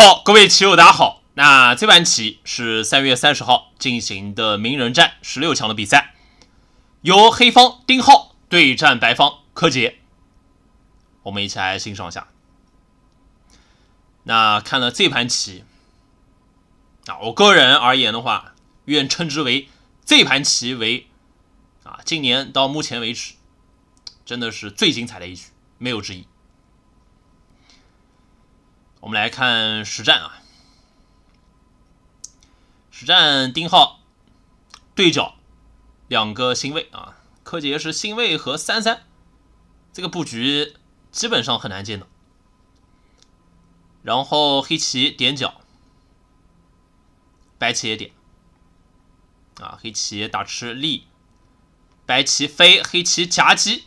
好，各位棋友，大家好。那这盘棋是三月三十号进行的名人战十六强的比赛，由黑方丁浩对战白方柯洁。我们一起来欣赏一下。那看了这盘棋，啊，我个人而言的话，愿称之为这盘棋为啊，今年到目前为止，真的是最精彩的一局，没有之一。我们来看实战啊，实战丁浩对角两个星位啊，柯洁是星位和三三，这个布局基本上很难见的。然后黑棋点角，白棋也点啊，黑棋打吃立，白棋飞，黑棋夹击，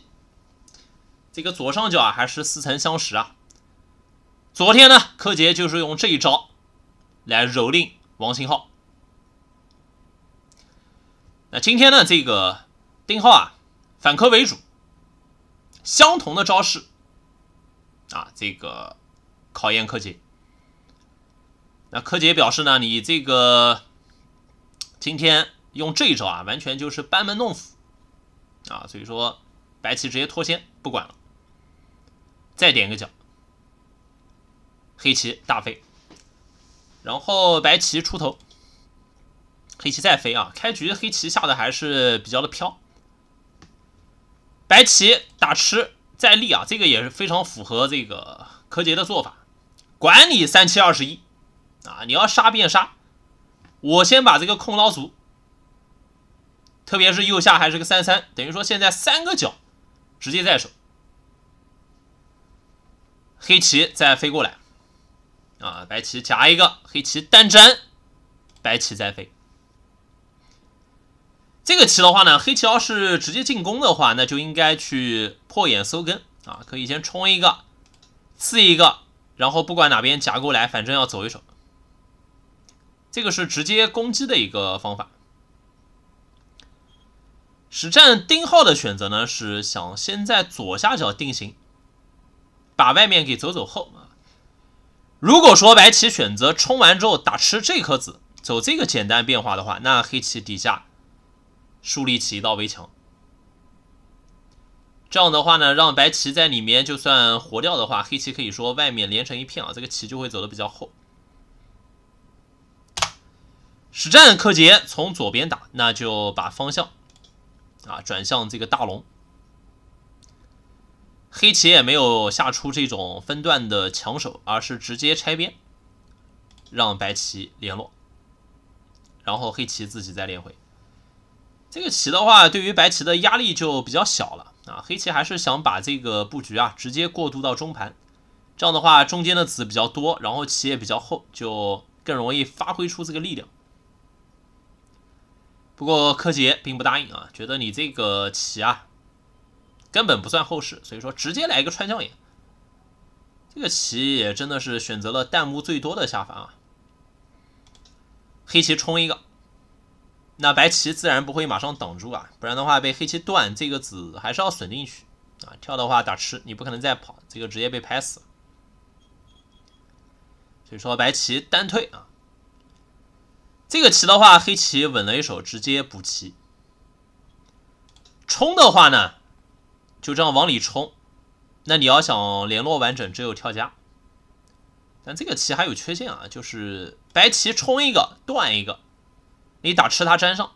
这个左上角啊还是似曾相识啊。昨天呢，柯洁就是用这一招来蹂躏王星昊。那今天呢，这个丁浩啊反柯为主，相同的招式啊，这个考验柯洁。那柯洁表示呢，你这个今天用这一招啊，完全就是班门弄斧啊，所以说白棋直接脱先不管了，再点个角。黑棋大飞，然后白棋出头，黑棋再飞啊！开局黑棋下的还是比较的飘，白棋打吃再立啊，这个也是非常符合这个柯洁的做法，管你三七二十一啊！你要杀便杀，我先把这个空捞足，特别是右下还是个三三，等于说现在三个角直接在手，黑棋再飞过来。啊，白棋夹一个，黑棋单粘，白棋再飞。这个棋的话呢，黑棋要是直接进攻的话，那就应该去破眼收根啊，可以先冲一个，刺一个，然后不管哪边夹过来，反正要走一手。这个是直接攻击的一个方法。实战丁浩的选择呢，是想先在左下角定型，把外面给走走后。如果说白棋选择冲完之后打吃这颗子，走这个简单变化的话，那黑棋底下树立起一道围墙。这样的话呢，让白棋在里面就算活掉的话，黑棋可以说外面连成一片啊，这个棋就会走的比较厚。实战柯洁从左边打，那就把方向啊转向这个大龙。黑棋也没有下出这种分段的抢手，而是直接拆边，让白棋联络，然后黑棋自己再连回。这个棋的话，对于白棋的压力就比较小了啊。黑棋还是想把这个布局啊，直接过渡到中盘，这样的话中间的子比较多，然后棋也比较厚，就更容易发挥出这个力量。不过柯洁并不答应啊，觉得你这个棋啊。根本不算后事，所以说直接来一个穿将眼。这个棋也真的是选择了弹幕最多的下法啊。黑棋冲一个，那白棋自然不会马上挡住啊，不然的话被黑棋断这个子还是要损进去啊。跳的话打吃，你不可能再跑，这个直接被拍死。所以说白棋单退啊。这个棋的话，黑棋稳了一手，直接补棋。冲的话呢？就这样往里冲，那你要想联络完整，只有跳加。但这个棋还有缺陷啊，就是白棋冲一个断一个，你打吃它粘上。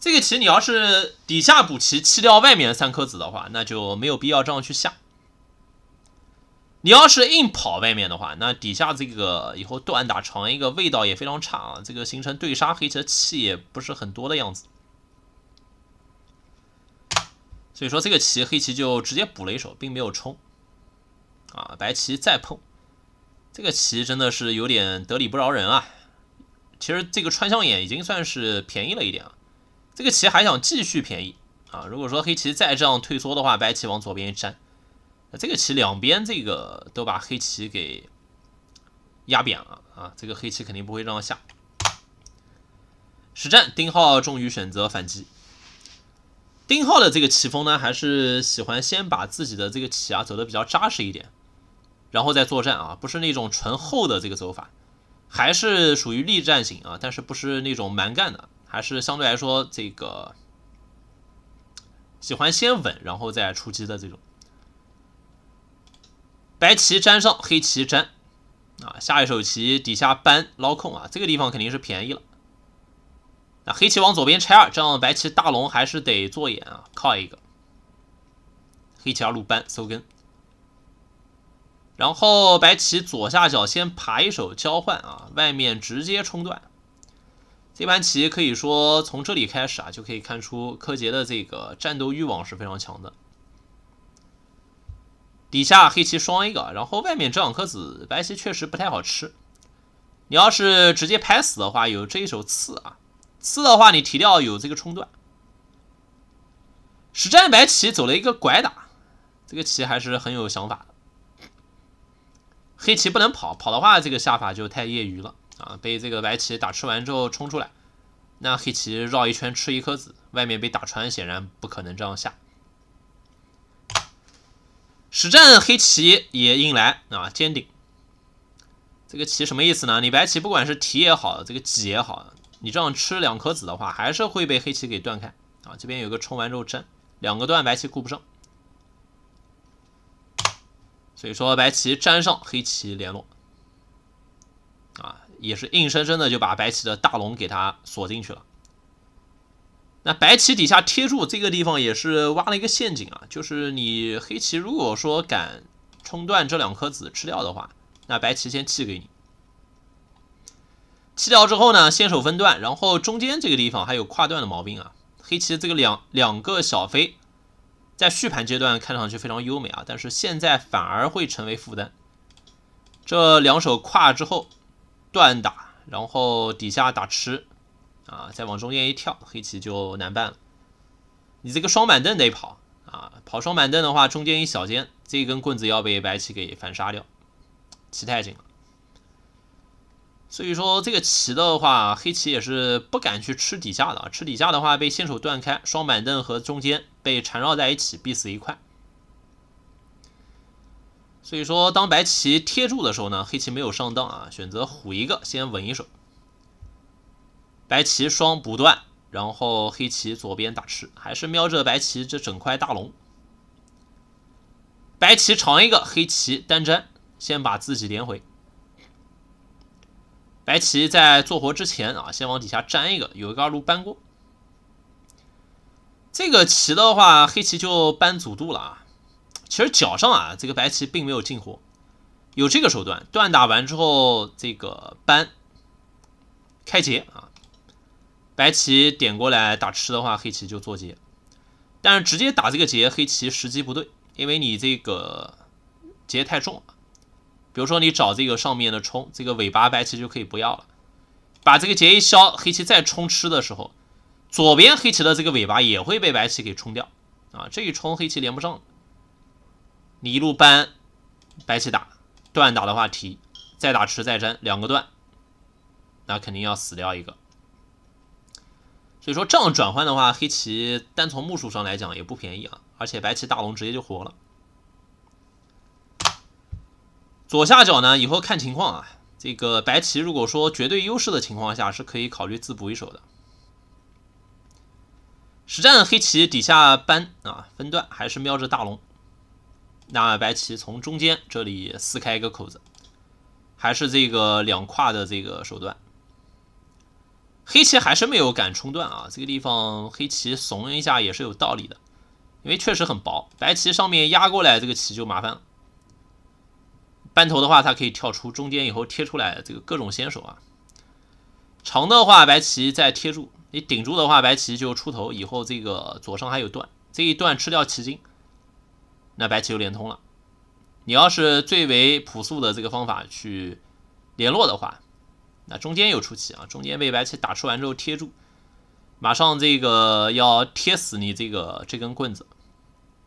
这个棋你要是底下补棋弃掉外面三颗子的话，那就没有必要这样去下。你要是硬跑外面的话，那底下这个以后断打长一个味道也非常差啊。这个形成对杀黑棋的气也不是很多的样子。所以说这个棋黑棋就直接补了一手，并没有冲，啊，白棋再碰，这个棋真的是有点得理不饶人啊。其实这个穿象眼已经算是便宜了一点了，这个棋还想继续便宜啊？如果说黑棋再这样退缩的话，白棋往左边一粘，这个棋两边这个都把黑棋给压扁了啊，这个黑棋肯定不会这样下。实战，丁浩终于选择反击。丁浩的这个棋风呢，还是喜欢先把自己的这个棋啊走的比较扎实一点，然后再作战啊，不是那种纯厚的这个走法，还是属于力战型啊，但是不是那种蛮干的，还是相对来说这个喜欢先稳，然后再出击的这种。白棋粘上，黑棋粘啊，下一手棋底下扳捞空啊，这个地方肯定是便宜了。那黑棋往左边拆二，这样白棋大龙还是得做眼啊，靠一个。黑棋二路搬收根，然后白棋左下角先爬一手交换啊，外面直接冲断。这盘棋可以说从这里开始啊，就可以看出柯洁的这个战斗欲望是非常强的。底下黑棋双一个，然后外面这两颗子，白棋确实不太好吃。你要是直接拍死的话，有这一手刺啊。四的话，你提掉有这个冲段。实战白棋走了一个拐打，这个棋还是很有想法的。黑棋不能跑，跑的话这个下法就太业余了啊！被这个白棋打吃完之后冲出来，那黑棋绕一圈吃一颗子，外面被打穿，显然不可能这样下。实战黑棋也硬来啊，坚定。这个棋什么意思呢？你白棋不管是提也好，这个挤也好。你这样吃两颗子的话，还是会被黑棋给断开啊！这边有个冲完之后粘两个断，白棋顾不上，所以说白棋粘上黑棋联络啊，也是硬生生的就把白棋的大龙给它锁进去了。那白棋底下贴住这个地方也是挖了一个陷阱啊，就是你黑棋如果说敢冲断这两颗子吃掉的话，那白棋先弃给你。弃掉之后呢，先手分段，然后中间这个地方还有跨段的毛病啊。黑棋这个两两个小飞，在续盘阶段看上去非常优美啊，但是现在反而会成为负担。这两手跨之后，断打，然后底下打吃，啊，再往中间一跳，黑棋就难办了。你这个双板凳得跑啊，跑双板凳的话，中间一小尖，这一根棍子要被白棋给反杀掉，棋太紧了。所以说这个棋的话，黑棋也是不敢去吃底下的，吃底下的话被先手断开，双板凳和中间被缠绕在一起，必死一块。所以说当白棋贴住的时候呢，黑棋没有上当啊，选择虎一个，先稳一手。白棋双不断，然后黑棋左边打吃，还是瞄着白棋这整块大龙。白棋长一个，黑棋单粘，先把自己连回。白棋在做活之前啊，先往底下粘一个，有一个二路搬过。这个棋的话，黑棋就搬阻度了啊。其实脚上啊，这个白棋并没有进活，有这个手段。断打完之后，这个搬开劫啊，白棋点过来打吃的话，黑棋就做劫。但是直接打这个劫，黑棋时机不对，因为你这个劫太重了。比如说你找这个上面的冲，这个尾巴白棋就可以不要了，把这个劫一消，黑棋再冲吃的时候，左边黑棋的这个尾巴也会被白棋给冲掉啊，这一冲黑棋连不上了，你一路搬，白棋打断打的话提，再打吃再粘两个断，那肯定要死掉一个，所以说这样转换的话，黑棋单从目数上来讲也不便宜啊，而且白棋大龙直接就活了。左下角呢，以后看情况啊。这个白棋如果说绝对优势的情况下，是可以考虑自补一手的。实战黑棋底下扳啊，分段还是瞄着大龙。那白棋从中间这里撕开一个口子，还是这个两跨的这个手段。黑棋还是没有敢冲断啊，这个地方黑棋怂一下也是有道理的，因为确实很薄，白棋上面压过来，这个棋就麻烦了。扳头的话，它可以跳出中间以后贴出来，这个各种先手啊。长的话，白棋再贴住你顶住的话，白棋就出头以后，这个左上还有段，这一段吃掉棋筋，那白棋就连通了。你要是最为朴素的这个方法去联络的话，那中间有出棋啊，中间被白棋打出完之后贴住，马上这个要贴死你这个这根棍子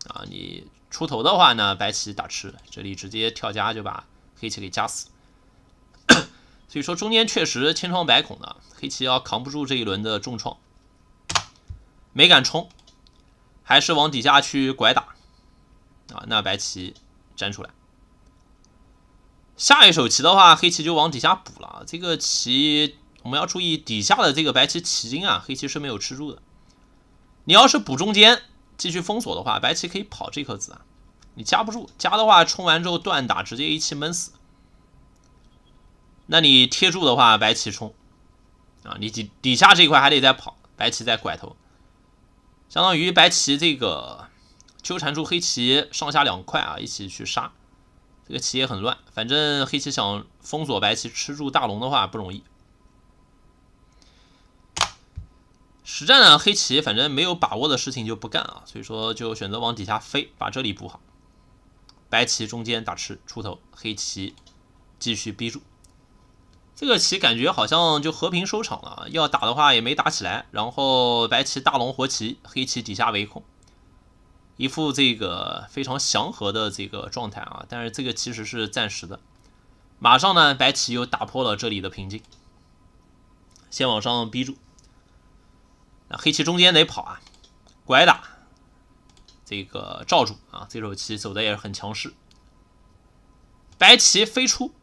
啊，你。出头的话呢，白棋打吃，这里直接跳家就把黑棋给夹死。所以说中间确实千疮百孔的，黑棋要扛不住这一轮的重创，没敢冲，还是往底下去拐打啊。那白棋粘出来，下一手棋的话，黑棋就往底下补了。这个棋我们要注意底下的这个白棋棋筋啊，黑棋是没有吃住的。你要是补中间。继续封锁的话，白棋可以跑这颗子啊，你夹不住，夹的话冲完之后断打，直接一气闷死。那你贴住的话，白棋冲啊，你底底下这一块还得再跑，白棋再拐头，相当于白棋这个纠缠住黑棋上下两块啊，一起去杀，这个棋也很乱，反正黑棋想封锁白棋吃住大龙的话不容易。实战呢，黑棋反正没有把握的事情就不干啊，所以说就选择往底下飞，把这里补好。白棋中间打吃出头，黑棋继续逼住。这个棋感觉好像就和平收场了，要打的话也没打起来。然后白棋大龙活棋，黑棋底下围控，一副这个非常祥和的这个状态啊。但是这个其实是暂时的，马上呢白棋又打破了这里的平静，先往上逼住。那黑棋中间得跑啊，拐打这个罩住啊，这手棋走的也是很强势。白棋飞出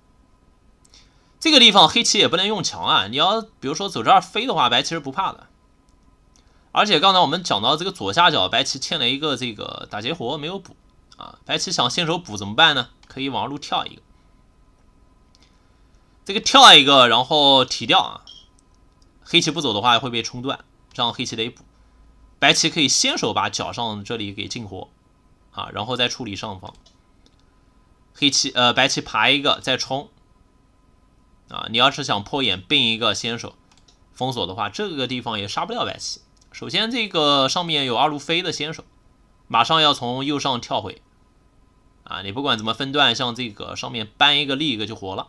这个地方，黑棋也不能用强啊。你要比如说走这儿飞的话，白棋是不怕的。而且刚才我们讲到这个左下角，白棋欠了一个这个打劫活没有补啊。白棋想先手补怎么办呢？可以往路跳一个，这个跳一个然后提掉啊。黑棋不走的话会被冲断。让黑棋得补，白棋可以先手把角上这里给进活，啊，然后再处理上方。黑棋呃，白棋爬一个再冲，啊，你要是想破眼并一个先手封锁的话，这个地方也杀不了白棋。首先这个上面有二路飞的先手，马上要从右上跳回，啊，你不管怎么分段，像这个上面搬一个立一个就活了。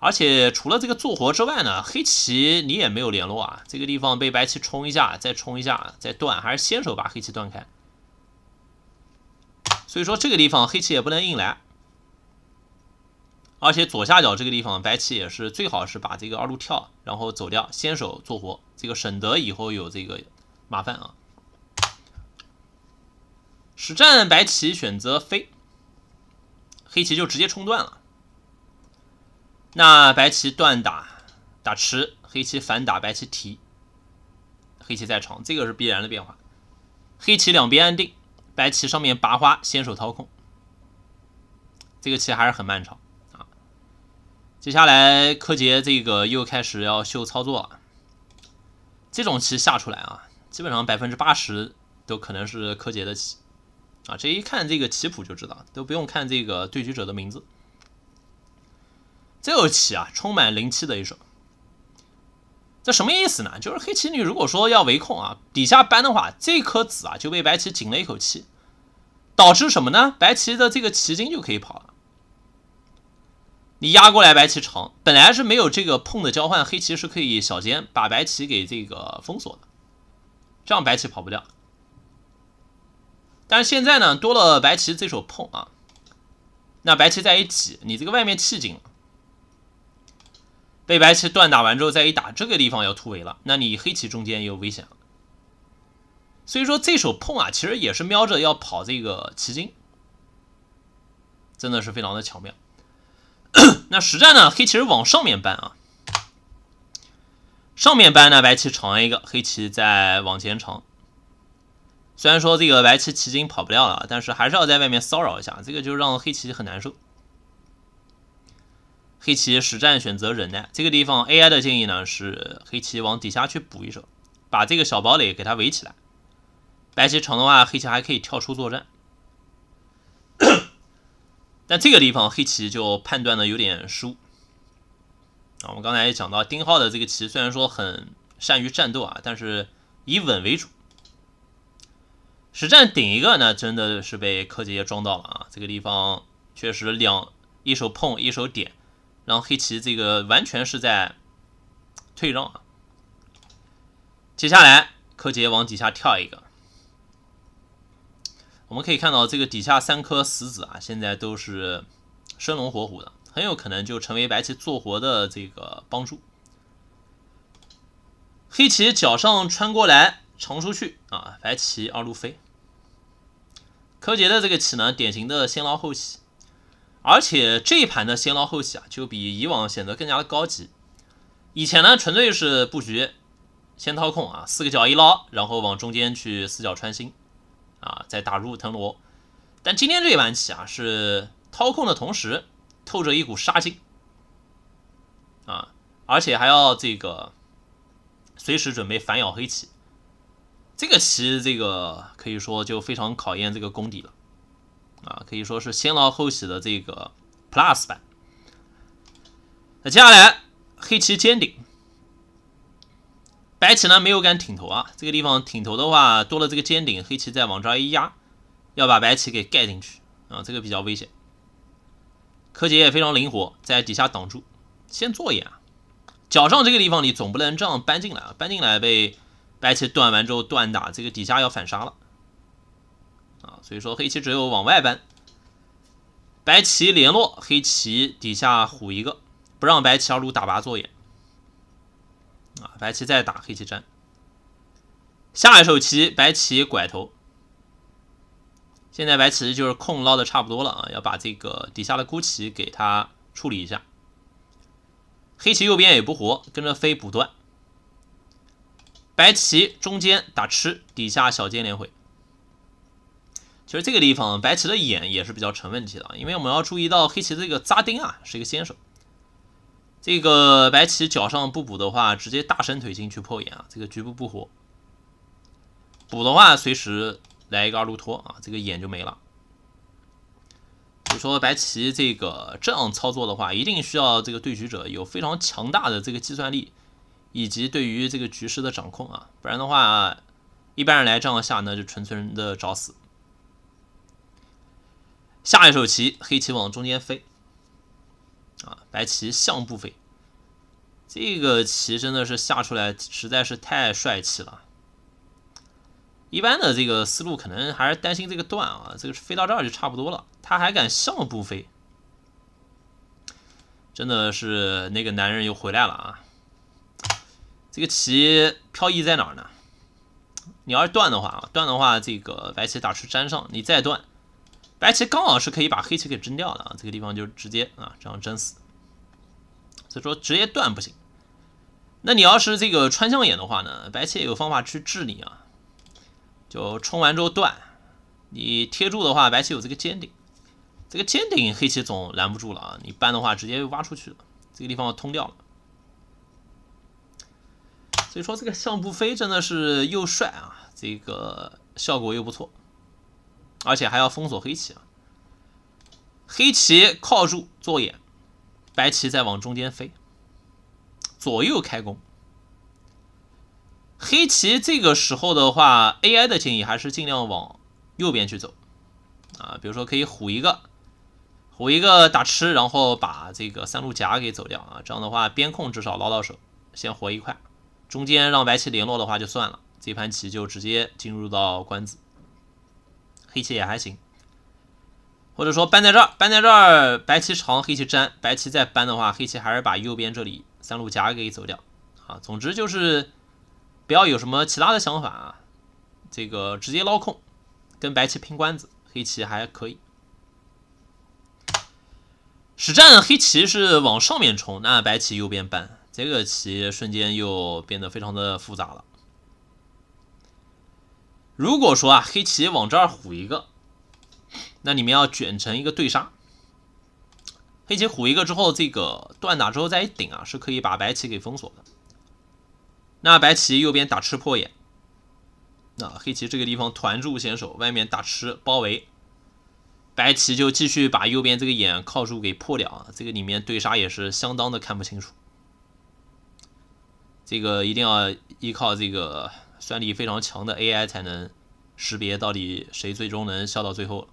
而且除了这个做活之外呢，黑棋你也没有联络啊。这个地方被白棋冲一下，再冲一下，再断，还是先手把黑棋断开。所以说这个地方黑棋也不能硬来。而且左下角这个地方白棋也是最好是把这个二路跳，然后走掉，先手做活，这个省得以后有这个麻烦啊。实战白棋选择飞，黑棋就直接冲断了。那白棋断打打吃，黑棋反打，白棋提，黑棋再闯，这个是必然的变化。黑棋两边安定，白棋上面拔花，先手操控，这个棋还是很漫长啊。接下来柯洁这个又开始要秀操作了，这种棋下出来啊，基本上百分之八十都可能是柯洁的棋啊。这一看这个棋谱就知道，都不用看这个对局者的名字。这手棋啊，充满灵气的一手。这什么意思呢？就是黑棋，你如果说要围控啊，底下搬的话，这颗子啊就被白棋紧了一口气，导致什么呢？白棋的这个棋筋就可以跑了。你压过来，白棋长，本来是没有这个碰的交换，黑棋是可以小尖把白棋给这个封锁的，这样白棋跑不掉。但是现在呢，多了白棋这手碰啊，那白棋再一挤，你这个外面气紧。被白棋断打完之后，再一打这个地方要突围了，那你黑棋中间也有危险了。所以说，这手碰啊，其实也是瞄着要跑这个棋筋，真的是非常的巧妙。那实战呢，黑棋是往上面搬啊，上面搬呢，白棋长一个，黑棋再往前长。虽然说这个白棋棋筋跑不掉了，但是还是要在外面骚扰一下，这个就让黑棋很难受。黑棋实战选择忍耐，这个地方 AI 的建议呢是黑棋往底下去补一手，把这个小堡垒给它围起来。白棋长的话，黑棋还可以跳出作战，但这个地方黑棋就判断的有点输。啊。我们刚才也讲到，丁浩的这个棋虽然说很善于战斗啊，但是以稳为主。实战顶一个呢，真的是被柯洁也撞到了啊。这个地方确实两一手碰一手点。让黑棋这个完全是在退让啊！接下来柯洁往底下跳一个，我们可以看到这个底下三颗死子啊，现在都是生龙活虎的，很有可能就成为白棋做活的这个帮助。黑棋脚上穿过来长出去啊，白棋二路飞。柯洁的这个棋呢，典型的先捞后起，而且这一盘的先捞后起啊，就比以往显得更加的高级。以前呢，纯粹是布局，先掏空啊，四个角一捞，然后往中间去四角穿心啊，再打入藤萝。但今天这一盘棋啊，是掏空的同时透着一股杀劲啊，而且还要这个随时准备反咬黑棋。这个棋，这个可以说就非常考验这个功底了。啊，可以说是先劳后喜的这个 plus 版。那接下来黑棋尖顶，白棋呢没有敢挺头啊。这个地方挺头的话，多了这个尖顶，黑棋再往这儿一压，要把白棋给盖进去啊，这个比较危险。柯洁也非常灵活，在底下挡住，先做眼。啊，脚上这个地方你总不能这样搬进来啊，搬进来被白棋断完之后断打，这个底下要反杀了。所以说黑棋只有往外搬，白棋联络，黑棋底下虎一个，不让白棋二路打拔做眼，啊，白棋再打黑棋粘。下一手棋白棋拐头，现在白棋就是空捞的差不多了啊，要把这个底下的孤棋给它处理一下。黑棋右边也不活，跟着飞补断。白棋中间打吃，底下小尖连回。其实这个地方白棋的眼也是比较成问题的，因为我们要注意到黑棋这个扎钉啊是一个先手，这个白棋脚上不补的话，直接大伸腿进去破眼啊，这个局部不活；补的话，随时来一个二路拖啊，这个眼就没了。你说，白棋这个这样操作的话，一定需要这个对局者有非常强大的这个计算力，以及对于这个局势的掌控啊，不然的话，一般人来这样下呢，就纯纯的找死。下一手棋，黑棋往中间飞，啊，白棋象不飞，这个棋真的是下出来实在是太帅气了。一般的这个思路可能还是担心这个断啊，这个飞到这儿就差不多了，他还敢象不飞，真的是那个男人又回来了啊！这个棋飘逸在哪呢？你要是断的话啊，断的话这个白棋打出粘上，你再断。白棋刚好是可以把黑棋给蒸掉的啊，这个地方就直接啊这样蒸死，所以说直接断不行。那你要是这个穿象眼的话呢，白棋也有方法去治你啊，就冲完之后断，你贴住的话，白棋有这个尖顶，这个尖顶黑棋总拦不住了啊，你搬的话直接挖出去了，这个地方通掉了。所以说这个象不飞真的是又帅啊，这个效果又不错。而且还要封锁黑棋啊！黑棋靠住做眼，白棋再往中间飞，左右开弓。黑棋这个时候的话，AI 的建议还是尽量往右边去走啊，比如说可以虎一个，虎一个打吃，然后把这个三路夹给走掉啊，这样的话边控至少捞到手，先活一块。中间让白棋联络的话就算了，这盘棋就直接进入到官子。黑棋也还行，或者说搬在这儿，搬在这儿，白棋长，黑棋粘，白棋再搬的话，黑棋还是把右边这里三路夹给走掉啊。总之就是不要有什么其他的想法啊，这个直接捞空，跟白棋拼关子，黑棋还可以。实战黑棋是往上面冲，那白棋右边搬，这个棋瞬间又变得非常的复杂了。如果说啊，黑棋往这儿虎一个，那你们要卷成一个对杀。黑棋虎一个之后，这个断打之后再一顶啊，是可以把白棋给封锁的。那白棋右边打吃破眼，那黑棋这个地方团住先手，外面打吃包围，白棋就继续把右边这个眼靠住给破掉啊。这个里面对杀也是相当的看不清楚，这个一定要依靠这个。算力非常强的 AI 才能识别到底谁最终能笑到最后。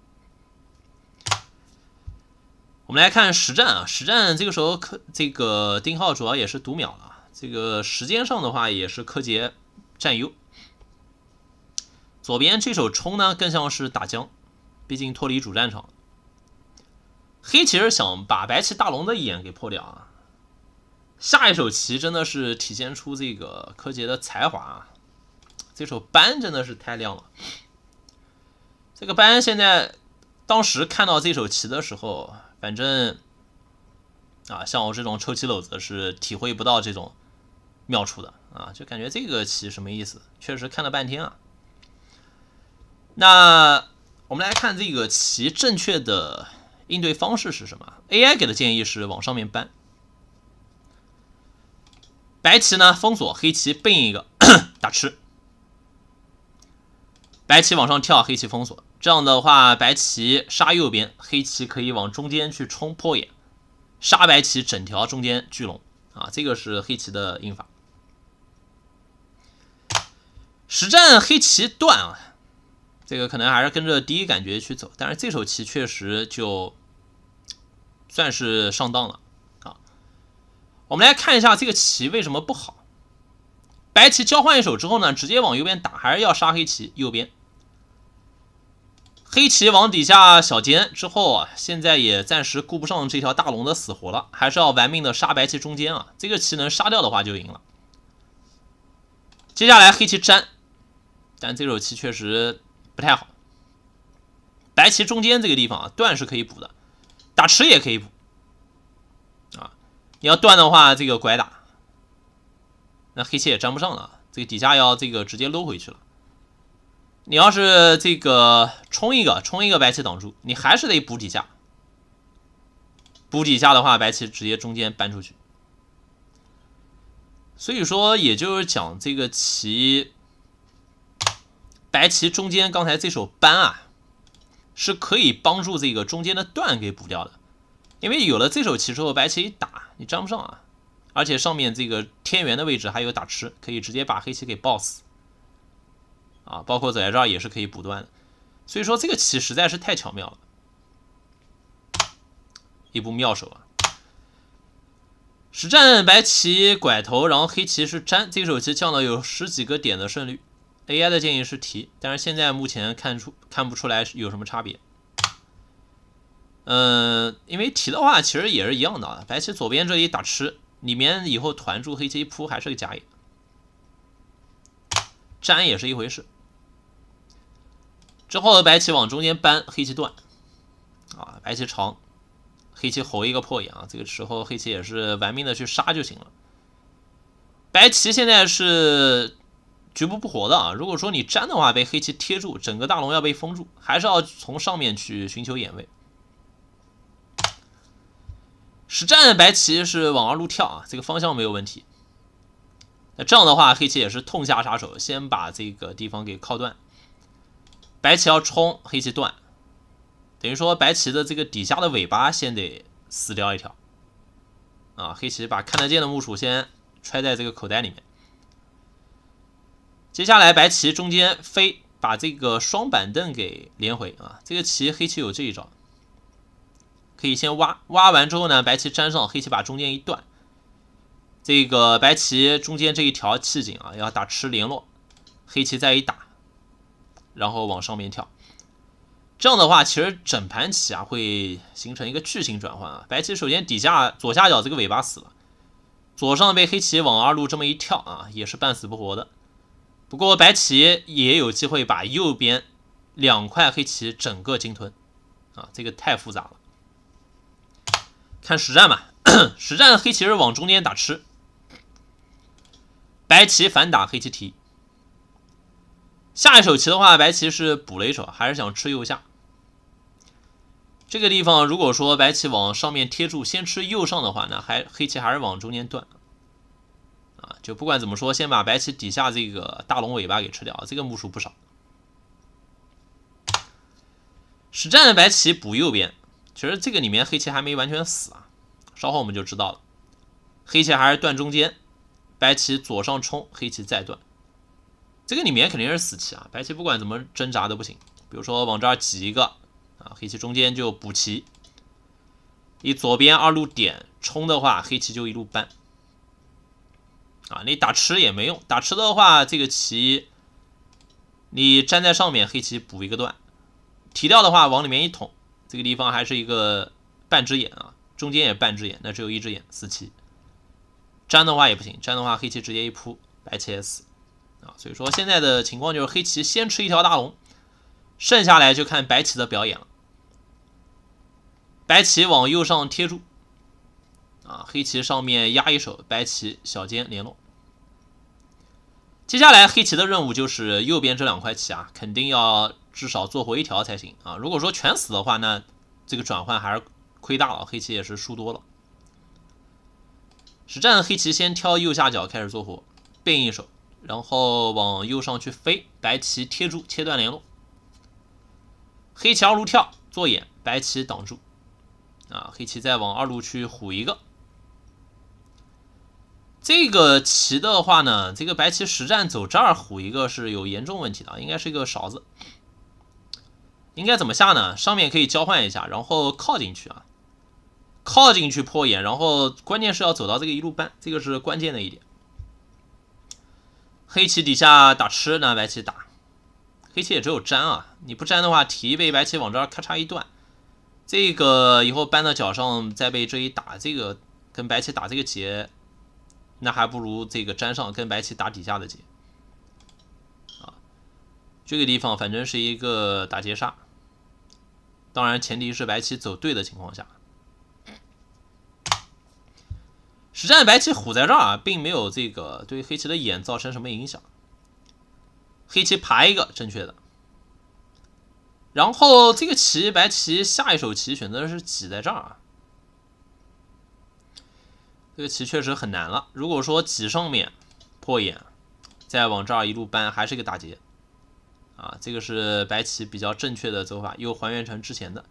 我们来看实战啊，实战这个时候柯这个丁浩主要也是读秒了，这个时间上的话也是柯洁占优。左边这手冲呢更像是打将，毕竟脱离主战场，黑棋是想把白棋大龙的眼给破掉啊。下一手棋真的是体现出这个柯洁的才华啊。这手班真的是太亮了，这个班现在当时看到这手棋的时候，反正啊，像我这种臭棋篓子是体会不到这种妙处的啊，就感觉这个棋什么意思？确实看了半天啊。那我们来看这个棋正确的应对方式是什么？AI 给的建议是往上面搬，白棋呢封锁黑棋，背一个 打吃。白棋往上跳，黑棋封锁。这样的话，白棋杀右边，黑棋可以往中间去冲破眼，杀白棋整条中间聚拢啊。这个是黑棋的应法。实战黑棋断啊，这个可能还是跟着第一感觉去走，但是这手棋确实就算是上当了啊。我们来看一下这个棋为什么不好。白棋交换一手之后呢，直接往右边打，还是要杀黑棋右边。黑棋往底下小尖之后啊，现在也暂时顾不上这条大龙的死活了，还是要玩命的杀白棋中间啊，这个棋能杀掉的话就赢了。接下来黑棋粘，但这手棋确实不太好。白棋中间这个地方啊，断是可以补的，打吃也可以补。啊，你要断的话，这个拐打，那黑棋也粘不上了，这个底下要这个直接搂回去了。你要是这个冲一个，冲一个白棋挡住，你还是得补底下。补底下的话，白棋直接中间搬出去。所以说，也就是讲这个棋，白棋中间刚才这手搬啊，是可以帮助这个中间的断给补掉的。因为有了这手棋之后，白棋一打你粘不上啊，而且上面这个天元的位置还有打吃，可以直接把黑棋给爆死。啊，包括在这儿也是可以补断的，所以说这个棋实在是太巧妙了，一步妙手啊！实战白棋拐头，然后黑棋是粘，这手棋降了有十几个点的胜率。AI 的建议是提，但是现在目前看出看不出来有什么差别。嗯，因为提的话其实也是一样的，白棋左边这里打吃，里面以后团住黑棋一扑还是个假眼，粘也是一回事。之后，的白棋往中间搬，黑棋断，啊，白棋长，黑棋活一个破眼啊。这个时候，黑棋也是玩命的去杀就行了。白棋现在是局部不活的啊。如果说你粘的话，被黑棋贴住，整个大龙要被封住，还是要从上面去寻求眼位。实战白棋是往二路跳啊，这个方向没有问题。那这样的话，黑棋也是痛下杀手，先把这个地方给靠断。白棋要冲，黑棋断，等于说白棋的这个底下的尾巴先得死掉一条，啊，黑棋把看得见的木薯先揣在这个口袋里面。接下来白棋中间飞，把这个双板凳给连回啊，这个棋黑棋有这一招，可以先挖，挖完之后呢，白棋粘上，黑棋把中间一断，这个白棋中间这一条气紧啊，要打吃联络，黑棋再一打。然后往上面跳，这样的话，其实整盘棋啊会形成一个巨型转换啊。白棋首先底下左下角这个尾巴死了，左上被黑棋往二路这么一跳啊，也是半死不活的。不过白棋也有机会把右边两块黑棋整个鲸吞啊，这个太复杂了。看实战吧，实战黑棋是往中间打吃，白棋反打黑棋提。下一手棋的话，白棋是补了一手，还是想吃右下？这个地方，如果说白棋往上面贴住，先吃右上的话呢，还黑棋还是往中间断啊。就不管怎么说，先把白棋底下这个大龙尾巴给吃掉，这个目数不少。实战的白棋补右边，其实这个里面黑棋还没完全死啊，稍后我们就知道了。黑棋还是断中间，白棋左上冲，黑棋再断。这个里面肯定是死棋啊，白棋不管怎么挣扎都不行。比如说往这儿挤一个啊，黑棋中间就补棋。你左边二路点冲的话，黑棋就一路扳。啊，你打吃也没用，打吃的话，这个棋你粘在上面，黑棋补一个段。提掉的话，往里面一捅，这个地方还是一个半只眼啊，中间也半只眼，那只有一只眼，死棋。粘的话也不行，粘的话黑棋直接一扑，白棋也死。啊，所以说现在的情况就是黑棋先吃一条大龙，剩下来就看白棋的表演了。白棋往右上贴住，啊，黑棋上面压一手，白棋小尖连络。接下来黑棋的任务就是右边这两块棋啊，肯定要至少做活一条才行啊。如果说全死的话，那这个转换还是亏大了。黑棋也是输多了。实战黑棋先挑右下角开始做活，变一手。然后往右上去飞，白棋贴住切断联络，黑棋二路跳做眼，白棋挡住。啊，黑棋再往二路去虎一个。这个棋的话呢，这个白棋实战走这儿虎一个是有严重问题的，应该是一个勺子。应该怎么下呢？上面可以交换一下，然后靠进去啊，靠进去破眼，然后关键是要走到这个一路半，这个是关键的一点。黑棋底下打吃，那白棋打，黑棋也只有粘啊。你不粘的话，提被白棋往这儿咔嚓一断，这个以后搬到角上再被这一打，这个跟白棋打这个劫，那还不如这个粘上跟白棋打底下的劫啊。这个地方反正是一个打劫杀，当然前提是白棋走对的情况下。实战白棋虎在这儿啊，并没有这个对黑棋的眼造成什么影响。黑棋爬一个正确的，然后这个棋白棋下一手棋选择是挤在这儿啊，这个棋确实很难了。如果说挤上面破眼，再往这儿一路搬，还是一个打劫。啊，这个是白棋比较正确的走法，又还原成之前的。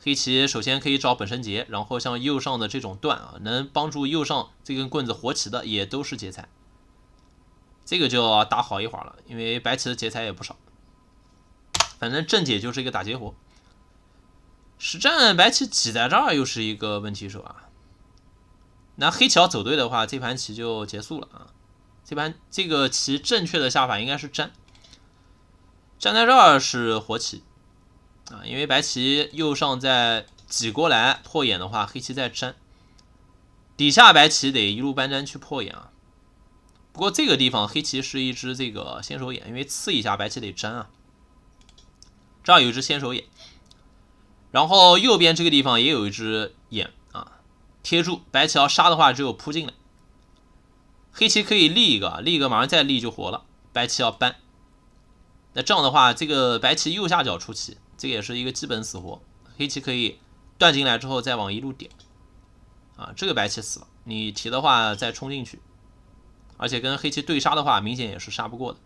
黑棋首先可以找本身劫，然后像右上的这种断啊，能帮助右上这根棍子活棋的也都是劫材，这个就要打好一会儿了，因为白棋的劫材也不少。反正正解就是一个打劫活。实战白棋挤在这儿又是一个问题手啊，那黑桥走对的话，这盘棋就结束了啊。这盘这个棋正确的下法应该是粘，站在这儿是活棋。啊，因为白棋右上在挤过来破眼的话，黑棋再粘，底下白棋得一路搬粘去破眼啊。不过这个地方黑棋是一只这个先手眼，因为刺一下白棋得粘啊。这儿有一只先手眼，然后右边这个地方也有一只眼啊，贴住。白棋要杀的话，只有扑进来。黑棋可以立一个啊，立一个马上再立就活了。白棋要搬。那这样的话，这个白棋右下角出棋。这也是一个基本死活，黑棋可以断进来之后再往一路点，啊，这个白棋死了，你提的话再冲进去，而且跟黑棋对杀的话，明显也是杀不过的。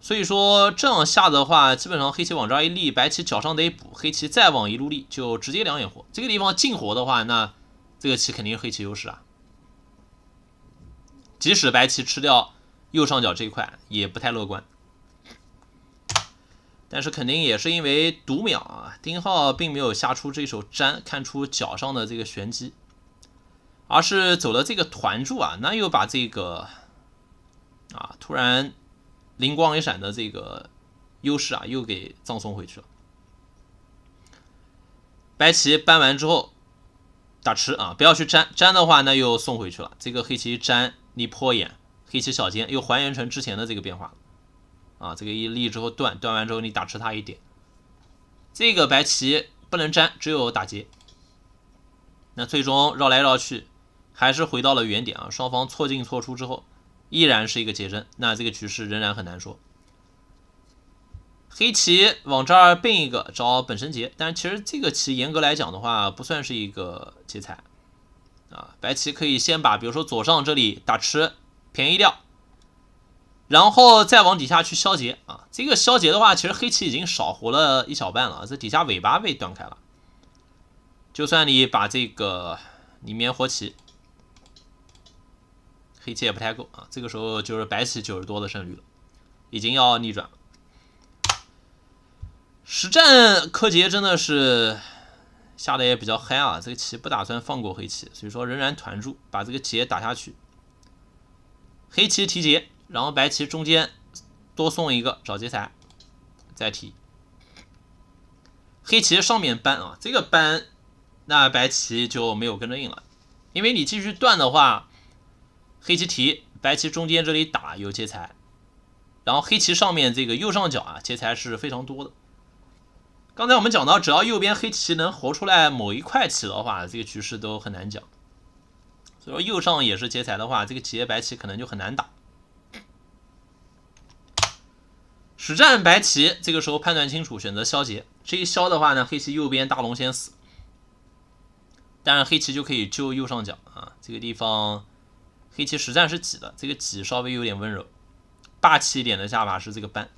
所以说这样下的话，基本上黑棋往这一立，白棋脚上得补，黑棋再往一路立，就直接两眼活。这个地方进活的话，那这个棋肯定是黑棋优势啊。即使白棋吃掉右上角这一块，也不太乐观。但是肯定也是因为读秒啊，丁浩并没有下出这手粘，看出脚上的这个玄机，而是走了这个团住啊，那又把这个啊突然灵光一闪的这个优势啊又给葬送回去了。白棋搬完之后打吃啊，不要去粘，粘的话那又送回去了。这个黑棋粘，你破眼，黑棋小尖又还原成之前的这个变化。啊，这个一立之后断，断完之后你打吃他一点，这个白棋不能粘，只有打劫。那最终绕来绕去，还是回到了原点啊。双方错进错出之后，依然是一个劫阵，那这个局势仍然很难说。黑棋往这儿并一个找本身劫，但其实这个棋严格来讲的话，不算是一个劫材啊。白棋可以先把比如说左上这里打吃，便宜掉。然后再往底下去消劫啊，这个消劫的话，其实黑棋已经少活了一小半了这底下尾巴被断开了。就算你把这个里面活棋，黑棋也不太够啊。这个时候就是白棋九十多的胜率了，已经要逆转了。实战柯洁真的是下的也比较嗨啊，这个棋不打算放过黑棋，所以说仍然团住，把这个劫打下去。黑棋提劫。然后白棋中间多送一个找劫材，再提。黑棋上面搬啊，这个搬，那白棋就没有跟着应了，因为你继续断的话，黑棋提，白棋中间这里打有劫材，然后黑棋上面这个右上角啊劫材是非常多的。刚才我们讲到，只要右边黑棋能活出来某一块棋的话，这个局势都很难讲。所以说右上也是劫材的话，这个劫白棋可能就很难打。实战白棋这个时候判断清楚，选择消劫。这一消的话呢，黑棋右边大龙先死，但是黑棋就可以救右上角啊。这个地方黑棋实战是挤的，这个挤稍微有点温柔，霸气一点的下法是这个搬。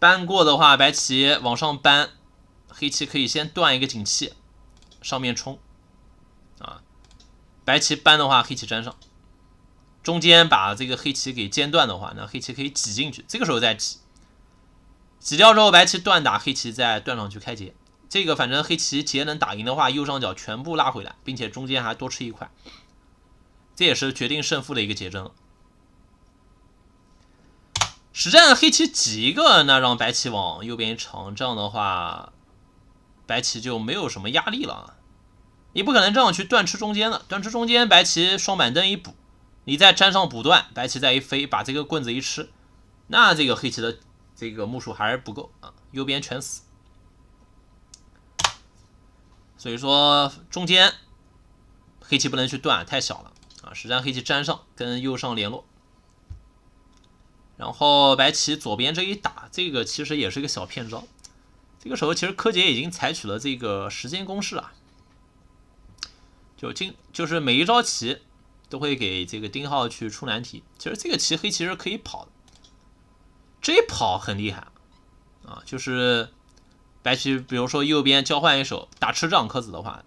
搬过的话，白棋往上搬，黑棋可以先断一个景气，上面冲啊。白棋搬的话，黑棋粘上。中间把这个黑棋给间断的话，那黑棋可以挤进去，这个时候再挤，挤掉之后白棋断打黑棋，再断上去开劫。这个反正黑棋劫能打赢的话，右上角全部拉回来，并且中间还多吃一块，这也是决定胜负的一个结争。实战黑棋挤一个，那让白棋往右边长，这样的话，白棋就没有什么压力了啊。你不可能这样去断吃中间的，断吃中间白棋双板凳一补。你再粘上补断，白棋再一飞，把这个棍子一吃，那这个黑棋的这个目数还是不够啊，右边全死。所以说中间黑棋不能去断，太小了啊！实战黑棋粘上，跟右上联络，然后白棋左边这一打，这个其实也是个小骗招。这个时候其实柯洁已经采取了这个时间攻势啊，就今就是每一招棋。都会给这个丁浩去出难题。其实这个棋黑其实可以跑，的，这跑很厉害啊！就是白棋，比如说右边交换一手打吃这两颗子的话，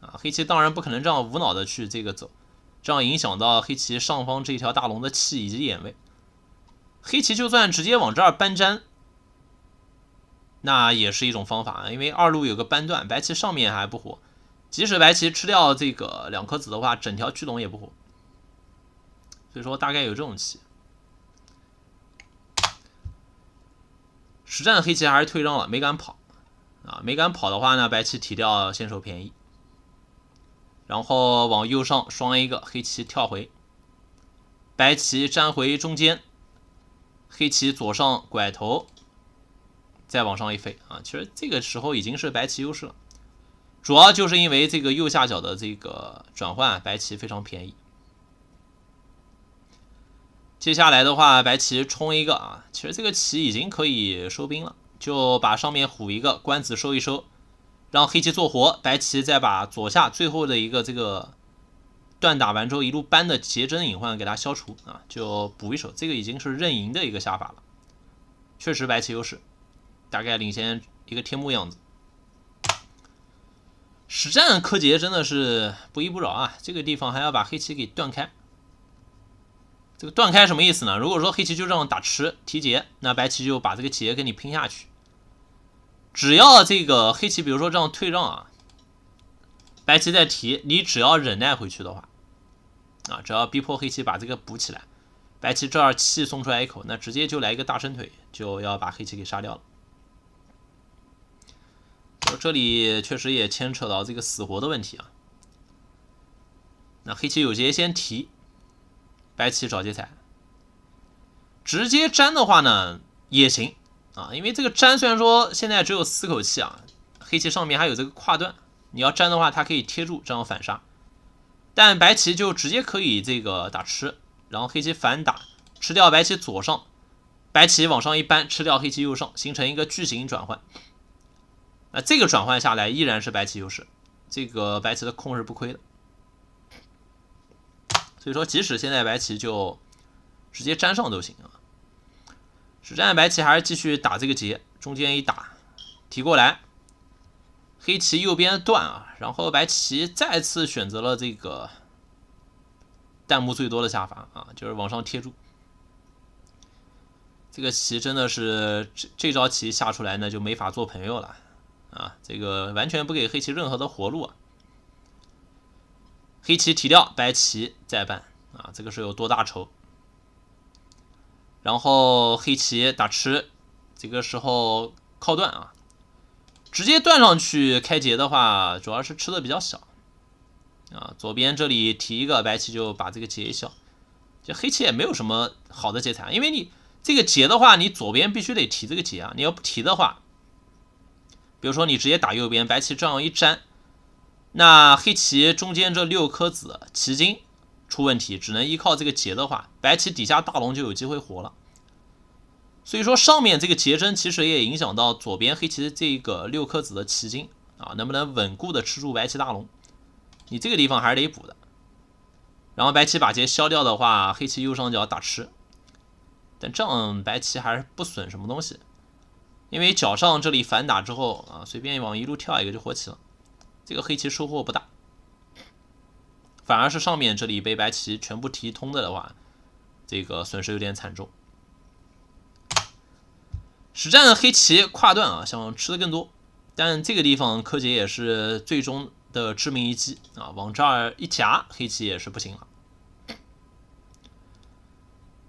啊，黑棋当然不可能这样无脑的去这个走，这样影响到黑棋上方这条大龙的气以及眼位。黑棋就算直接往这儿搬粘，那也是一种方法，因为二路有个扳断，白棋上面还不活。即使白棋吃掉这个两颗子的话，整条巨龙也不活。所以说大概有这种棋，实战黑棋还是退让了，没敢跑啊，没敢跑的话呢，白棋提掉先手便宜，然后往右上双 A 个，黑棋跳回，白棋粘回中间，黑棋左上拐头，再往上一飞啊，其实这个时候已经是白棋优势了，主要就是因为这个右下角的这个转换，白棋非常便宜。接下来的话，白棋冲一个啊，其实这个棋已经可以收兵了，就把上面虎一个官子收一收，让黑棋做活，白棋再把左下最后的一个这个断打完之后，一路搬的劫针隐患给它消除啊，就补一手，这个已经是认赢的一个下法了，确实白棋优势，大概领先一个天目样子。实战柯洁真的是不依不饶啊，这个地方还要把黑棋给断开。这个断开什么意思呢？如果说黑棋就这样打吃提劫，那白棋就把这个劫给你拼下去。只要这个黑棋比如说这样退让啊，白棋再提，你只要忍耐回去的话，啊，只要逼迫黑棋把这个补起来，白棋这儿气松出来一口，那直接就来一个大伸腿，就要把黑棋给杀掉了。这里确实也牵扯到这个死活的问题啊。那黑棋有劫先提。白棋找劫财，直接粘的话呢也行啊，因为这个粘虽然说现在只有四口气啊，黑棋上面还有这个跨段，你要粘的话它可以贴住这样反杀，但白棋就直接可以这个打吃，然后黑棋反打吃掉白棋左上，白棋往上一扳吃掉黑棋右上，形成一个巨型转换，那这个转换下来依然是白棋优势，这个白棋的控是不亏的。所以说，即使现在白棋就直接粘上都行啊。实战白棋还是继续打这个劫，中间一打提过来，黑棋右边断啊，然后白棋再次选择了这个弹幕最多的下法啊，就是往上贴住。这个棋真的是这这招棋下出来呢，就没法做朋友了啊！这个完全不给黑棋任何的活路啊。黑棋提掉，白棋再扳啊，这个是有多大仇？然后黑棋打吃，这个时候靠断啊，直接断上去开劫的话，主要是吃的比较小啊。左边这里提一个白棋，就把这个劫一小。就黑棋也没有什么好的劫材，因为你这个劫的话，你左边必须得提这个劫啊，你要不提的话，比如说你直接打右边，白棋这样一粘。那黑棋中间这六颗子棋筋出问题，只能依靠这个劫的话，白棋底下大龙就有机会活了。所以说上面这个劫针其实也影响到左边黑棋这个六颗子的棋筋啊，能不能稳固的吃住白棋大龙？你这个地方还是得补的。然后白棋把劫消掉的话，黑棋右上角打吃，但这样白棋还是不损什么东西，因为脚上这里反打之后啊，随便往一路跳一个就活棋了。这个黑棋收获不大，反而是上面这里被白棋全部提通的的话，这个损失有点惨重。实战黑棋跨段啊，想吃的更多，但这个地方柯洁也是最终的致命一击啊，往这儿一夹，黑棋也是不行了。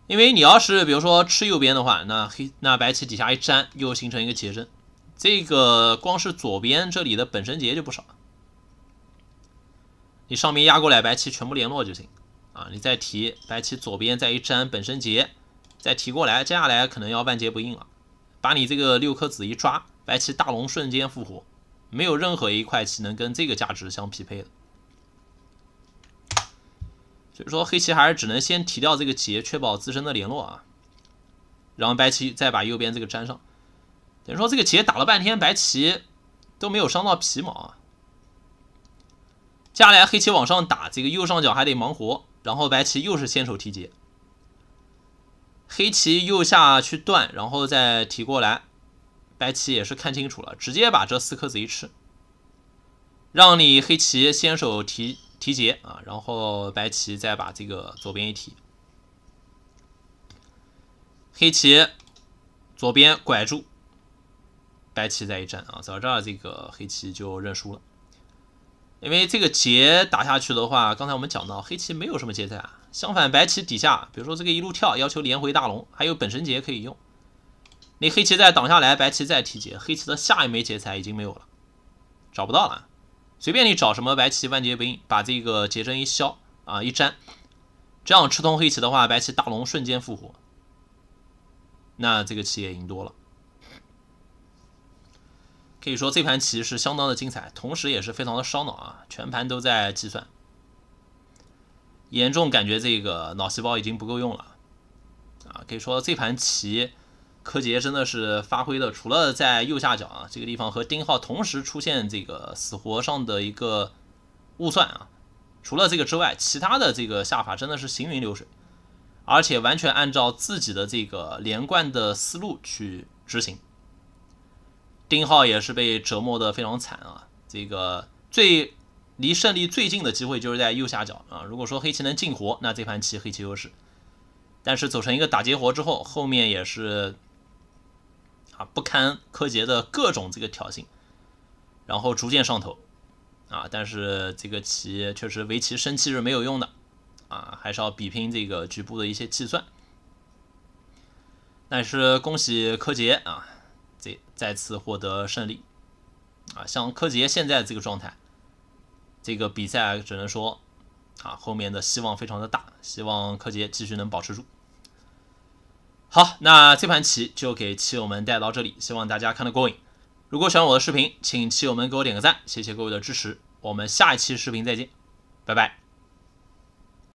因为你要是比如说吃右边的话，那黑那白棋底下一粘，又形成一个结针，这个光是左边这里的本身结就不少。你上面压过来，白棋全部联络就行啊！你再提，白棋左边再一粘本身劫，再提过来，接下来可能要万劫不应了。把你这个六颗子一抓，白棋大龙瞬间复活，没有任何一块棋能跟这个价值相匹配的。所以说黑棋还是只能先提掉这个劫，确保自身的联络啊。然后白棋再把右边这个粘上。等于说这个劫打了半天，白棋都没有伤到皮毛啊。接下来黑棋往上打，这个右上角还得忙活，然后白棋又是先手提劫，黑棋右下去断，然后再提过来，白棋也是看清楚了，直接把这四颗贼吃，让你黑棋先手提提劫啊，然后白棋再把这个左边一提，黑棋左边拐住，白棋再一站啊，早知道这个黑棋就认输了。因为这个劫打下去的话，刚才我们讲到黑棋没有什么劫材啊，相反白棋底下，比如说这个一路跳，要求连回大龙，还有本神劫可以用。那黑棋再挡下来，白棋再提劫，黑棋的下一枚劫材已经没有了，找不到了。随便你找什么白棋万劫不应，把这个劫针一消啊一粘，这样吃通黑棋的话，白棋大龙瞬间复活，那这个棋也赢多了。可以说这盘棋是相当的精彩，同时也是非常的烧脑啊！全盘都在计算，严重感觉这个脑细胞已经不够用了啊！可以说这盘棋柯洁真的是发挥的，除了在右下角啊这个地方和丁浩同时出现这个死活上的一个误算啊，除了这个之外，其他的这个下法真的是行云流水，而且完全按照自己的这个连贯的思路去执行。丁浩也是被折磨得非常惨啊！这个最离胜利最近的机会就是在右下角啊。如果说黑棋能进活，那这盘棋黑棋优势。但是走成一个打劫活之后，后面也是啊不堪柯洁的各种这个挑衅，然后逐渐上头啊。但是这个棋确实围棋生气是没有用的啊，还是要比拼这个局部的一些计算。但是恭喜柯洁啊！再次获得胜利，啊，像柯洁现在这个状态，这个比赛只能说，啊，后面的希望非常的大，希望柯洁继续能保持住。好，那这盘棋就给棋友们带到这里，希望大家看得过瘾。如果喜欢我的视频，请棋友们给我点个赞，谢谢各位的支持。我们下一期视频再见，拜拜。